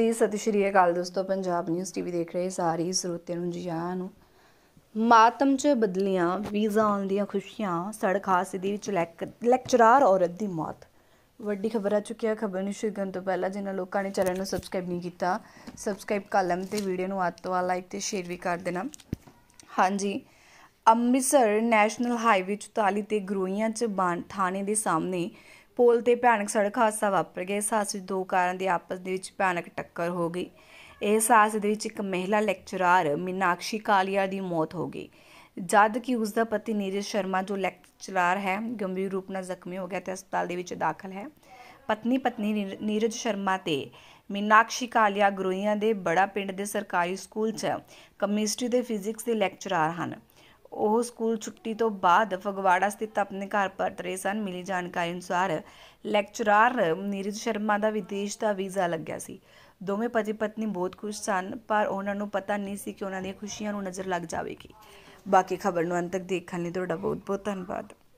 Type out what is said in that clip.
ਜੀ ਸਤਿ ਸ਼੍ਰੀ ਅਕਾਲ ਦੋਸਤੋ ਪੰਜਾਬ ਨਿਊਜ਼ ਟੀਵੀ ਦੇਖ ਰਹੇ ਸਾਰੇ ਸਰੋਤਿਆਂ ਨੂੰ ਜੀ ਆਇਆਂ ਨੂੰ ਮਾਤਮ 'ਚ ਬਦਲੀਆਂ ਵੀਜ਼ਾ ਆਉਣ ਦੀਆਂ ਖੁਸ਼ੀਆਂ ਸੜਕ ਹਾਦਸੇ ਦੇ ਵਿੱਚ ਲੈਕਚਰਾਰ ਔਰਤ ਦੀ ਮੌਤ ਵੱਡੀ ਖਬਰ ਆ ਚੁੱਕੀ ਹੈ ਖਬਰ ਨੂੰ ਸ਼ੁਰੂ ਕਰਨ ਤੋਂ ਪਹਿਲਾਂ ਜਿਨ੍ਹਾਂ ਲੋਕਾਂ ਨੇ ਚੈਨਲ ਨੂੰ ਸਬਸਕ੍ਰਾਈਬ ਨਹੀਂ ਕੀਤਾ ਸਬਸਕ੍ਰਾਈਬ ਕਰ ਲੈਣ ਤੇ ਵੀਡੀਓ ਨੂੰ ਵੱਧ ਤੋਂ ਆ ਲਾਈਕ ਤੇ ਸ਼ੇਅਰ ਵੀ ਕਰ ਦੇਣਾ ਹਾਂਜੀ ਅੰਮ੍ਰਿਤਸਰ ਨੈਸ਼ਨਲ ਹਾਈਵੇ 44 ਤੇ ਗਰੋਈਆਂ 'ਚ ਬਾਣ ਥਾਣੇ ਦੇ ਸਾਹਮਣੇ ਪੁਲ ਤੇ ਭਿਆਨਕ ਸੜਕ ਹਾਦਸਾ ਵਾਪਰ ਗਿਆ ਇਸ ਹਾਦਸੇ ਵਿੱਚ ਦੋ ਕਾਰਾਂ ਦੀ ਆਪਸ ਦੇ ਵਿੱਚ ਭਿਆਨਕ ਟੱਕਰ ਹੋ ਗਈ ਇਸ ਹਾਦਸੇ ਦੇ ਵਿੱਚ ਇੱਕ ਮਹਿਲਾ ਲੈਕਚਰਾਰ ਮਿਨਾਕਸ਼ੀ ਕਾਲੀਆ ਦੀ ਮੌਤ ਹੋ ਗਈ ਜਦ ਕਿ ਉਸ ਦਾ ਪਤੀ ਨੀਰਜ ਸ਼ਰਮਾ ਜੋ ਲੈਕਚਰਾਰ ਹੈ ਗੰਭੀਰ ਰੂਪ ਨਾਲ ਜ਼ਖਮੀ ਹੋ ਗਿਆ ਤੇ ਹਸਪਤਾਲ ਦੇ ਵਿੱਚ ਦਾਖਲ ਹੈ ਪਤਨੀ ਪਤਨੀ ਨੀਰਜ ਸ਼ਰਮਾ ਤੇ ਮਿਨਾਕਸ਼ੀ ਕਾਲੀਆ ਗਰੋਈਆਂ ਦੇ ਬੜਾ ਪਿੰਡ ਦੇ ਸਰਕਾਰੀ ਸਕੂਲ 'ਚ ਕੈਮਿਸਟਰੀ ਦੇ ਫਿਜ਼ਿਕਸ ਦੇ ਲੈਕਚਰਾਰ ਹਨ ਉਹ ਸਕੂਲ ਛੁੱਟੀ ਤੋਂ ਬਾਅਦ ਫਗਵਾੜਾ ਸਥਿਤ ਆਪਣੇ ਘਰ ਪਰਤ ਰਹੇ ਸਨ ਮਿਲੀ ਜਾਣਕਾਰੀ ਅਨੁਸਾਰ ਲੈਕਚਰਰ ਨੀਰਜ ਸ਼ਰਮਾ ਦਾ ਵਿਦੇਸ਼ ਦਾ ਵੀਜ਼ਾ ਲੱਗਿਆ ਸੀ ਦੋਵੇਂ ਪਤੀ ਪਤਨੀ ਬਹੁਤ ਖੁਸ਼ ਸਨ ਪਰ ਉਹਨਾਂ ਨੂੰ ਪਤਾ ਨਹੀਂ ਸੀ ਕਿ ਉਹਨਾਂ ਦੀਆਂ ਖੁਸ਼ੀਆਂ ਨੂੰ ਨਜ਼ਰ ਲੱਗ ਜਾਵੇਗੀ ਬਾਕੀ ਖਬਰ ਨੂੰ ਅੰਤ ਤੱਕ ਦੇਖਣ ਲਈ ਤੁਹਾਡਾ ਬਹੁਤ ਬਹੁਤ ਧੰਨਵਾਦ